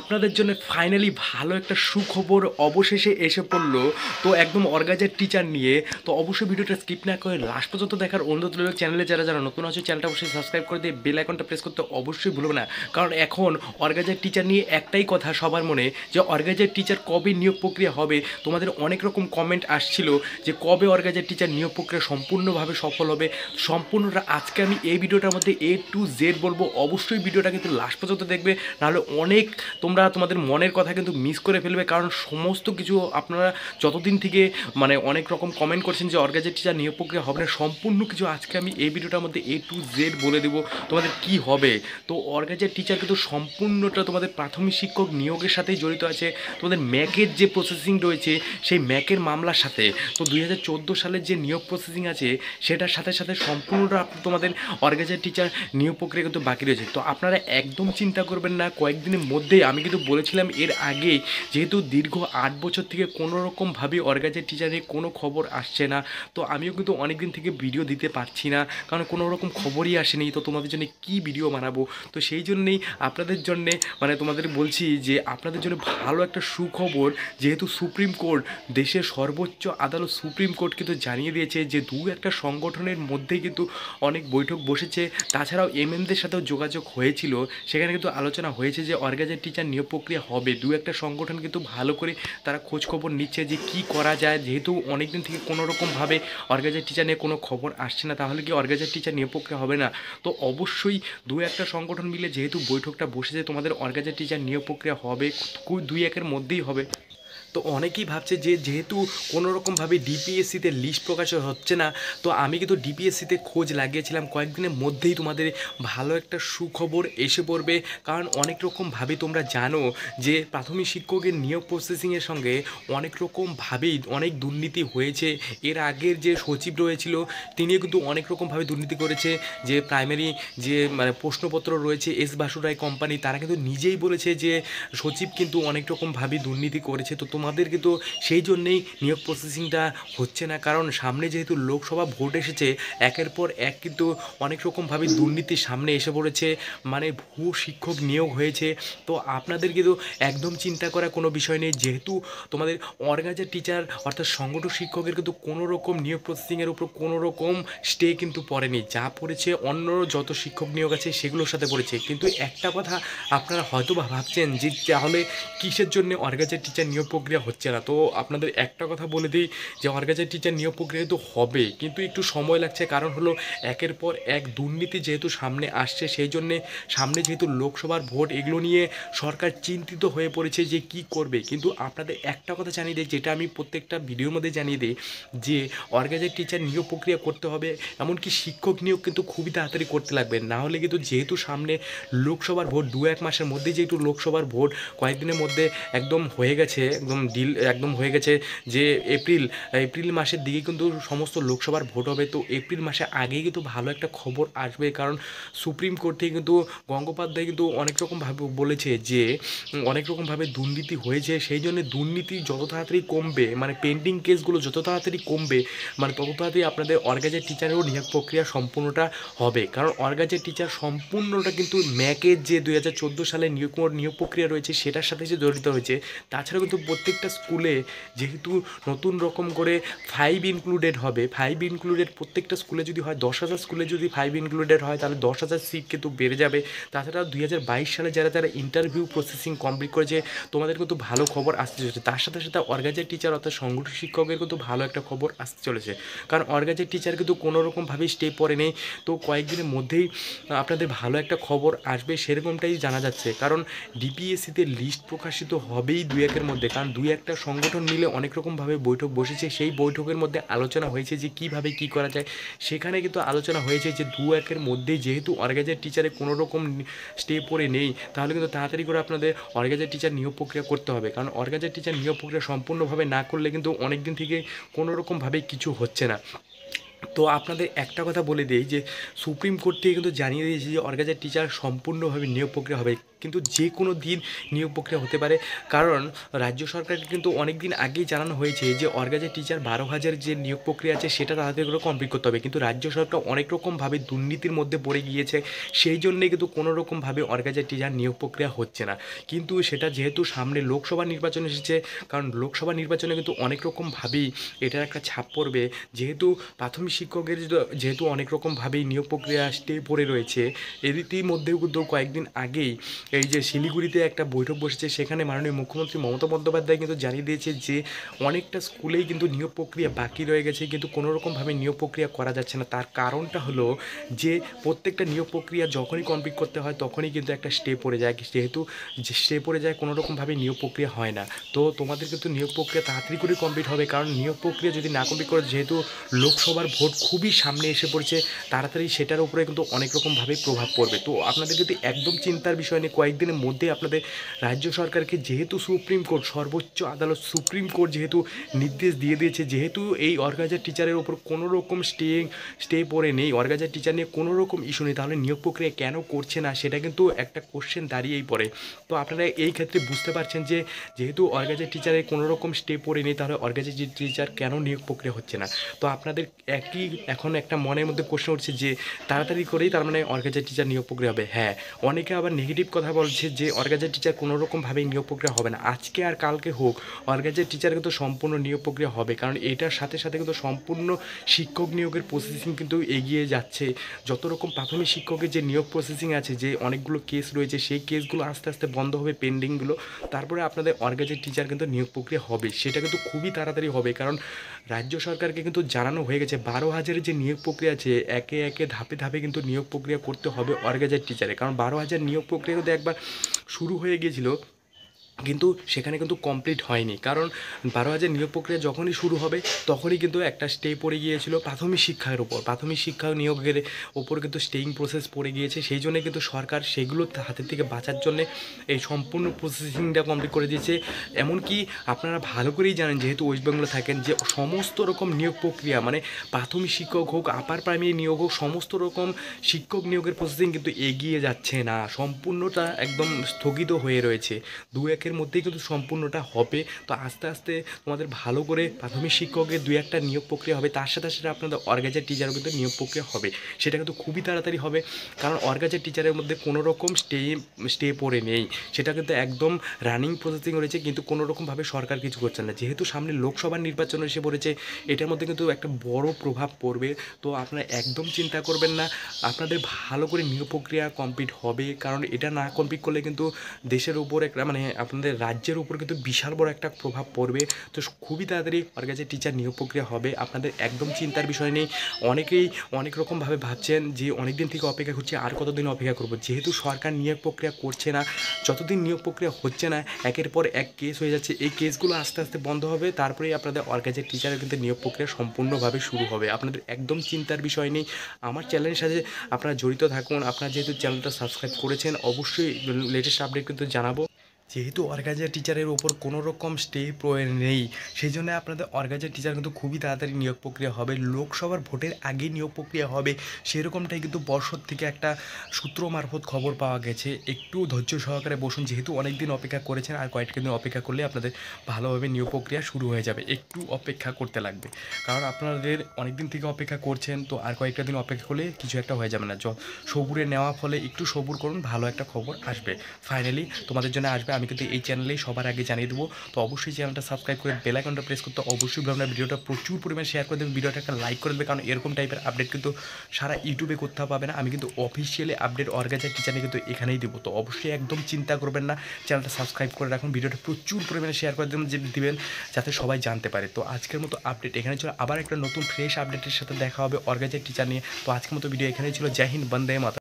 আপনাদের জন্য ফাইনালি ভালো একটা সুখবর অবশেষে এসে পড়লো তো একদম অর্গাজার টিচার নিয়ে তো অবশ্যই ভিডিওটা স্কিপ না করে লাস্ট পর্যন্ত দেখার অনুরোধ রইল চ্যানেলে যারা যারা নতুন আছে চ্যানেলটা অবশ্যই সাবস্ক্রাইব করে দিয়ে বেল আইকনটা প্রেস করতে অবশ্যই ভুলবে না কারণ এখন অর্গাজার টিচার নিয়ে একটাই কথা সবার মনে যে অর্গাজার টিচার কবে নিয়োগ প্রক্রিয়া হবে তোমাদের অনেক রকম কমেন্ট আসছিল যে কবে অর্গাজার টিচার নিয়োগ প্রক্রিয়া সম্পূর্ণভাবে সফল হবে সম্পূর্ণটা আজকে আমি এই ভিডিওটার মধ্যে এ টু জেড বলবো অবশ্যই ভিডিওটা কিন্তু লাস্ট পর্যন্ত দেখবে নাহলে অনেক তোমরা তোমাদের মনের কথা কিন্তু মিস করে ফেলবে কারণ সমস্ত কিছু আপনারা যতদিন থেকে মানে অনেক রকম কমেন্ট করছেন যে অর্গাজের টিচার নিয়োগ প্রক্রিয়া হবে না সম্পূর্ণ কিছু আজকে আমি এই ভিডিওটার মধ্যে এ টু জেড বলে দেবো তোমাদের কি হবে তো অর্গাজের টিচার কিন্তু সম্পূর্ণটা তোমাদের প্রাথমিক শিক্ষক নিয়োগের সাথেই জড়িত আছে তোমাদের ম্যাকের যে প্রসেসিং রয়েছে সেই ম্যাকের মামলার সাথে তো দুই সালের যে নিয়োগ প্রসেসিং আছে সেটার সাথে সাথে সম্পূর্ণটা তোমাদের অর্গাজের টিচার নিয়োগ প্রক্রিয়া কিন্তু বাকি রয়েছে তো আপনারা একদম চিন্তা করবেন না কয়েকদিনের মধ্যেই আমি কিন্তু বলেছিলাম এর আগে যেহেতু দীর্ঘ আট বছর থেকে কোনোরকমভাবে রকমভাবে অর্গাজের নিয়ে কোনো খবর আসছে না তো আমিও কিন্তু অনেক দিন থেকে ভিডিও দিতে পারছি না কারণ কোনো রকম খবরই আসেনি তো তোমাদের জন্য কি ভিডিও বানাবো তো সেই জন্যেই আপনাদের জন্যে মানে তোমাদের বলছি যে আপনাদের জন্য ভালো একটা সুখবর যেহেতু সুপ্রিম কোর্ট দেশের সর্বোচ্চ আদালত সুপ্রিম কোর্ট কিন্তু জানিয়ে দিয়েছে যে দু একটা সংগঠনের মধ্যে কিন্তু অনেক বৈঠক বসেছে তাছাড়াও এমএমদের সাথেও যোগাযোগ হয়েছিল সেখানে কিন্তু আলোচনা হয়েছে যে অর্গাজের টিচার প্রতিষ্ঠান নিয়োগ প্রক্রিয়া হবে দু একটা সংগঠন কিন্তু ভালো করে তারা খোঁজখবর নিচ্ছে যে কি করা যায় যেহেতু অনেক দিন থেকে কোনো রকমভাবে অর্গানাইজার টিচার নিয়ে কোনো খবর আসছে না তাহলে কি অর্গানাইজার টিচার নিয়োগ প্রক্রিয়া হবে না তো অবশ্যই দু একটা সংগঠন মিলে যেহেতু বৈঠকটা বসেছে তোমাদের অর্গানাইজার টিচার নিয়োগ প্রক্রিয়া হবে দুই একের মধ্যেই হবে তো অনেকেই ভাবছে যে যেহেতু কোনোরকমভাবে ডিপিএসসিতে লিস্ট প্রকাশ হচ্ছে না তো আমি কিন্তু ডিপিএসসিতে খোঁজ লাগিয়েছিলাম কয়েকদিনের মধ্যেই তোমাদের ভালো একটা সুখবর এসে পড়বে কারণ অনেক রকমভাবে তোমরা জানো যে প্রাথমিক শিক্ষকের নিয়োগ প্রসেসিংয়ের সঙ্গে অনেক রকমভাবেই অনেক দুর্নীতি হয়েছে এর আগের যে সচিব রয়েছিল তিনিও কিন্তু অনেক রকমভাবে দুর্নীতি করেছে যে প্রাইমারি যে মানে প্রশ্নপত্র রয়েছে এস বাসুরায় কোম্পানি তারা কিন্তু নিজেই বলেছে যে সচিব কিন্তু অনেক রকমভাবে দুর্নীতি করেছে তো তোমাদের কিন্তু সেই জন্যেই নিয়োগ প্রসেসিংটা হচ্ছে না কারণ সামনে যেহেতু লোকসভা ভোট এসেছে একের পর এক কিন্তু অনেক রকমভাবে দুর্নীতি সামনে এসে পড়েছে মানে ভুয়ো শিক্ষক নিয়োগ হয়েছে তো আপনাদের কিন্তু একদম চিন্তা করা কোনো বিষয় নেই যেহেতু তোমাদের অর্গানাইজার টিচার অর্থাৎ সংগঠন শিক্ষকের কিন্তু কোনো রকম নিয়োগ প্রসেসিংয়ের উপর কোনো রকম স্টে কিন্তু পড়েনি যা পড়েছে অন্য যত শিক্ষক নিয়োগ আছে সেগুলোর সাথে পড়েছে কিন্তু একটা কথা আপনারা হয়তো ভাবছেন যে তাহলে কিসের জন্য অর্গানাইজার টিচার নিয়োগ প্রক্রিয়া হচ্ছে না তো আপনাদের একটা কথা বলে দিই যে অর্গানাইজার টিচার নিয়োগ প্রক্রিয়া তো হবে কিন্তু একটু সময় লাগছে কারণ হলো একের পর এক দুর্নীতি যেহেতু সামনে আসছে সেই জন্যে সামনে যেহেতু লোকসভার ভোট এগুলো নিয়ে সরকার চিন্তিত হয়ে পড়েছে যে কি করবে কিন্তু আপনাদের একটা কথা জানিয়ে দিই যেটা আমি প্রত্যেকটা ভিডিওর মধ্যে জানিয়ে দিই যে অর্গানাইজার টিচার নিয়োগ প্রক্রিয়া করতে হবে এমনকি শিক্ষক নিয়োগ কিন্তু খুবই তাড়াতাড়ি করতে লাগবে না হলে কিন্তু যেহেতু সামনে লোকসভার ভোট দু এক মাসের মধ্যে যেহেতু লোকসভার ভোট কয়েকদিনের মধ্যে একদম হয়ে গেছে একদম একদম ডিল একদম হয়ে গেছে যে এপ্রিল এপ্রিল মাসের দিকে কিন্তু সমস্ত লোকসভার ভোট হবে তো এপ্রিল মাসে আগেই কিন্তু ভালো একটা খবর আসবে কারণ সুপ্রিম কোর্ট থেকে কিন্তু গঙ্গোপাধ্যায় কিন্তু অনেক রকমভাবে বলেছে যে অনেক রকমভাবে দুর্নীতি হয়েছে সেই জন্য দুর্নীতি যত তাড়াতাড়ি কমবে মানে পেন্ডিং কেসগুলো যত তাড়াতাড়ি কমবে মানে তত তাড়াতাড়ি আপনাদের অর্গাজের টিচারেরও নিয়োগ প্রক্রিয়া সম্পূর্ণটা হবে কারণ অর্গাজের টিচার সম্পূর্ণটা কিন্তু ম্যাকের যে দুই সালে নিয়োগ নিয়োগ প্রক্রিয়া রয়েছে সেটার সাথে যে জড়িত হয়েছে তাছাড়া কিন্তু প্রত্যেক প্রত্যেকটা স্কুলে যেহেতু নতুন রকম করে ফাইভ ইনক্লুডেড হবে ফাইভ ইনক্লুডেড প্রত্যেকটা স্কুলে যদি হয় দশ হাজার স্কুলে যদি ফাইভ ইনক্লুডেড হয় তাহলে দশ হাজার সিট কিন্তু বেড়ে যাবে তাছাড়া দুই হাজার বাইশ সালে যারা যারা ইন্টারভিউ প্রসেসিং কমপ্লিট করেছে তোমাদের কিন্তু ভালো খবর আসতে চলেছে তার সাথে সাথে অর্গাজার টিচার অর্থাৎ সংগঠন শিক্ষকের কিন্তু ভালো একটা খবর আসতে চলেছে কারণ অর্গাজার টিচার কিন্তু কোনোরকমভাবে স্টেপ পরে নেই তো কয়েকদিনের মধ্যেই আপনাদের ভালো একটা খবর আসবে সেরকমটাই জানা যাচ্ছে কারণ ডিপিএসসিতে লিস্ট প্রকাশিত হবেই দু একের মধ্যে কারণ দুই একটা সংগঠন মিলে অনেক রকমভাবে বৈঠক বসেছে সেই বৈঠকের মধ্যে আলোচনা হয়েছে যে কিভাবে কি করা যায় সেখানে কিন্তু আলোচনা হয়েছে যে দু একের মধ্যে যেহেতু অর্গানাইজার টিচারে কোনো রকম স্টে পড়ে নেই তাহলে কিন্তু তাড়াতাড়ি করে আপনাদের অর্গানাইজার টিচার নিয়োগ প্রক্রিয়া করতে হবে কারণ অর্গানাইজার টিচার নিয়োগ প্রক্রিয়া সম্পূর্ণভাবে না করলে কিন্তু অনেক দিন থেকে কোনো কিছু হচ্ছে না তো আপনাদের একটা কথা বলে দিই যে সুপ্রিম কোর্ট থেকে কিন্তু জানিয়ে দিয়েছে যে অর্গানাইজার টিচার সম্পূর্ণভাবে নিয়োগ প্রক্রিয়া হবে কিন্তু যে কোনো দিন নিয়োগ প্রক্রিয়া হতে পারে কারণ রাজ্য সরকারকে কিন্তু অনেক দিন আগেই জানানো হয়েছে যে অর্গাজের টিচার বারো হাজার যে নিয়োগ প্রক্রিয়া আছে সেটা তাদের করে কমপ্লিট করতে হবে কিন্তু রাজ্য সরকার অনেক রকমভাবে দুর্নীতির মধ্যে পড়ে গিয়েছে সেই জন্যে কিন্তু কোনো রকমভাবে অর্গাজের টিচার নিয়োগ প্রক্রিয়া হচ্ছে না কিন্তু সেটা যেহেতু সামনে লোকসভা নির্বাচন এসেছে কারণ লোকসভা নির্বাচনে কিন্তু অনেক রকমভাবেই এটার একটা ছাপ পড়বে যেহেতু প্রাথমিক শিক্ষকের যেহেতু অনেক রকমভাবেই নিয়োগ প্রক্রিয়া স্টে পড়ে রয়েছে এর মধ্যেও কিন্তু কয়েকদিন আগেই এই যে শিলিগুড়িতে একটা বৈঠক বসেছে সেখানে মাননীয় মুখ্যমন্ত্রী মমতা বন্দ্যোপাধ্যায় কিন্তু জানিয়ে দিয়েছে যে অনেকটা স্কুলেই কিন্তু নিয়োগ প্রক্রিয়া বাকি রয়ে গেছে কিন্তু কোনোরকমভাবে নিয়োগ প্রক্রিয়া করা যাচ্ছে না তার কারণটা হলো যে প্রত্যেকটা নিয়োগ প্রক্রিয়া যখনই কমপ্লিট করতে হয় তখনই কিন্তু একটা স্টে পড়ে যায় যেহেতু যে স্টে পড়ে যায় কোনোরকমভাবে নিয়োগ প্রক্রিয়া হয় না তো তোমাদের কিন্তু নিয়োগ প্রক্রিয়া তাড়াতাড়ি করে কমপ্লিট হবে কারণ নিয়োগ প্রক্রিয়া যদি না কমপ্লিট করে যেহেতু লোকসভার ভোট খুবই সামনে এসে পড়ছে তাড়াতাড়ি সেটার উপরে কিন্তু অনেক রকমভাবে প্রভাব পড়বে তো আপনাদের যদি একদম চিন্তার বিষয় নিয়ে কয়েকদিনের মধ্যে আপনাদের রাজ্য সরকারকে যেহেতু সুপ্রিম কোর্ট সর্বোচ্চ আদালত সুপ্রিম কোর্ট যেহেতু নির্দেশ দিয়ে দিয়েছে যেহেতু এই অর্গাজার টিচারের ওপর কোনো রকম স্টে স্টে পড়ে নেই অর্গাজার টিচার নিয়ে কোনো রকম ইস্যু নেই তাহলে নিয়োগ প্রক্রিয়া কেন করছে না সেটা কিন্তু একটা কোশ্চেন দাঁড়িয়েই পড়ে তো আপনারা এই ক্ষেত্রে বুঝতে পারছেন যে যেহেতু অর্গাজার টিচারের কোনো রকম স্টে পড়ে নেই তাহলে অর্গাজার টিচার কেন নিয়োগ প্রক্রিয়া হচ্ছে না তো আপনাদের একই এখন একটা মনের মধ্যে কোশ্চেন উঠছে যে তাড়াতাড়ি করেই তার মানে অর্গাজার টিচার নিয়োগ প্রক্রিয়া হবে হ্যাঁ অনেকে আবার নেগেটিভ কথা কথা বলছে যে অর্গাজার টিচার কোনোরকমভাবেই নিয়োগ প্রক্রিয়া হবে না আজকে আর কালকে হোক অর্গাজার টিচার কিন্তু সম্পূর্ণ নিয়োগ প্রক্রিয়া হবে কারণ এটার সাথে সাথে কিন্তু সম্পূর্ণ শিক্ষক নিয়োগের প্রসেসিং কিন্তু এগিয়ে যাচ্ছে যত রকম প্রাথমিক শিক্ষকের যে নিয়োগ প্রসেসিং আছে যে অনেকগুলো কেস রয়েছে সেই কেসগুলো আস্তে আস্তে বন্ধ হবে পেন্ডিংগুলো তারপরে আপনাদের অর্গাজার টিচার কিন্তু নিয়োগ প্রক্রিয়া হবে সেটা কিন্তু খুবই তাড়াতাড়ি হবে কারণ রাজ্য সরকারকে কিন্তু জানানো হয়ে গেছে বারো হাজারের যে নিয়োগ প্রক্রিয়া আছে একে একে ধাপে ধাপে কিন্তু নিয়োগ প্রক্রিয়া করতে হবে অর্গাজার টিচারে কারণ বারো হাজার নিয়োগ প্রক্রিয়া একবার শুরু হয়ে গিয়েছিল কিন্তু সেখানে কিন্তু কমপ্লিট হয়নি কারণ বারো হাজার নিয়োগ প্রক্রিয়া যখনই শুরু হবে তখনই কিন্তু একটা স্টে পড়ে গিয়েছিল প্রাথমিক শিক্ষার ওপর প্রাথমিক শিক্ষা নিয়োগের ওপর কিন্তু স্টেইং প্রসেস পড়ে গিয়েছে সেই জন্য কিন্তু সরকার সেগুলো হাতের থেকে বাঁচার জন্য এই সম্পূর্ণ প্রসেসিংটা কমপ্লিট করে দিয়েছে এমনকি আপনারা ভালো করেই জানেন যেহেতু ওয়েস্ট বেঙ্গলে থাকেন যে সমস্ত রকম নিয়োগ প্রক্রিয়া মানে প্রাথমিক শিক্ষক হোক আপার প্রাইমারি নিয়োগ হোক সমস্ত রকম শিক্ষক নিয়োগের প্রসেসিং কিন্তু এগিয়ে যাচ্ছে না সম্পূর্ণটা একদম স্থগিত হয়ে রয়েছে দু একে আজকের মধ্যেই কিন্তু সম্পূর্ণটা হবে তো আস্তে আস্তে তোমাদের ভালো করে প্রাথমিক শিক্ষকের দুই একটা নিয়োগ প্রক্রিয়া হবে তার সাথে সাথে আপনাদের অর্গাজার টিচারও কিন্তু নিয়োগ প্রক্রিয়া হবে সেটা কিন্তু খুবই তাড়াতাড়ি হবে কারণ অর্গাজার টিচারের মধ্যে কোনো রকম স্টে স্টে পড়ে নেই সেটা কিন্তু একদম রানিং প্রসেসিং রয়েছে কিন্তু কোনো রকমভাবে সরকার কিছু করছে না যেহেতু সামনে লোকসভা নির্বাচন এসে পড়েছে এটার মধ্যে কিন্তু একটা বড় প্রভাব পড়বে তো আপনারা একদম চিন্তা করবেন না আপনাদের ভালো করে নিয়োগ প্রক্রিয়া কমপ্লিট হবে কারণ এটা না কমপ্লিট করলে কিন্তু দেশের উপর একটা মানে আপনার আপনাদের রাজ্যের উপর কিন্তু বিশাল বড় একটা প্রভাব পড়বে তো খুবই তাড়াতাড়ি কাছে টিচার নিয়োগ প্রক্রিয়া হবে আপনাদের একদম চিন্তার বিষয় নেই অনেকেই অনেক রকমভাবে ভাবছেন যে অনেক দিন থেকে অপেক্ষা করছে আর কতদিন অপেক্ষা করব যেহেতু সরকার নিয়োগ প্রক্রিয়া করছে না যতদিন নিয়োগ প্রক্রিয়া হচ্ছে না একের পর এক কেস হয়ে যাচ্ছে এই কেসগুলো আস্তে আস্তে বন্ধ হবে তারপরেই আপনাদের কাছে টিচারের কিন্তু নিয়োগ প্রক্রিয়া সম্পূর্ণভাবে শুরু হবে আপনাদের একদম চিন্তার বিষয় নেই আমার চ্যানেলের সাথে আপনারা জড়িত থাকুন আপনারা যেহেতু চ্যানেলটা সাবস্ক্রাইব করেছেন অবশ্যই লেটেস্ট আপডেট কিন্তু জানাবো যেহেতু অর্গাজার টিচারের ওপর কোনো রকম স্টে প্রয়োজন নেই সেই জন্য আপনাদের অর্গাইজার টিচার কিন্তু খুবই তাড়াতাড়ি নিয়োগ প্রক্রিয়া হবে লোকসভার ভোটের আগে নিয়োগ প্রক্রিয়া হবে সেরকমটাই কিন্তু বর্ষর থেকে একটা সূত্র মারফত খবর পাওয়া গেছে একটু ধৈর্য সহকারে বসুন যেহেতু অনেক দিন অপেক্ষা করেছেন আর কয়েকটা দিন অপেক্ষা করলে আপনাদের ভালোভাবে নিয়োগ প্রক্রিয়া শুরু হয়ে যাবে একটু অপেক্ষা করতে লাগবে কারণ আপনাদের অনেক দিন থেকে অপেক্ষা করছেন তো আর কয়েকটা দিন অপেক্ষা করলে কিছু একটা হয়ে যাবে না সবুরে নেওয়া ফলে একটু সবুর করুন ভালো একটা খবর আসবে ফাইনালি তোমাদের জন্য আসবে আমি কিন্তু এই চ্যানেলেই সবার আগে জানিয়ে দেবো তো অবশ্যই চ্যানেলটা সাবস্ক্রাইব করে বেল আইকনটা প্রেস করতে অবশ্যই আপনার ভিডিওটা প্রচুর পরিমাণে শেয়ার করে দেবেন ভিডিওটা একটা লাইক করে দেবে কারণ এরকম টাইপের আপডেট কিন্তু সারা ইউটিউবে কোথাও পাবে না আমি কিন্তু অফিসিয়ালি আপডেট অর্গাজার টিচারে কিন্তু এখানেই দেবো তো অবশ্যই একদম চিন্তা করবেন না চ্যানেলটা সাবস্ক্রাইব করে রাখুন ভিডিওটা প্রচুর পরিমাণে শেয়ার করে দেবেন যে দিবেন যাতে সবাই জানতে পারে তো আজকের মতো আপডেট এখানে ছিল আবার একটা নতুন ফ্রেশ আপডেটের সাথে দেখা হবে অর্গাজার টিচার নিয়ে তো আজকের মতো ভিডিও এখানেই ছিল জাহিন বন্দে মাতা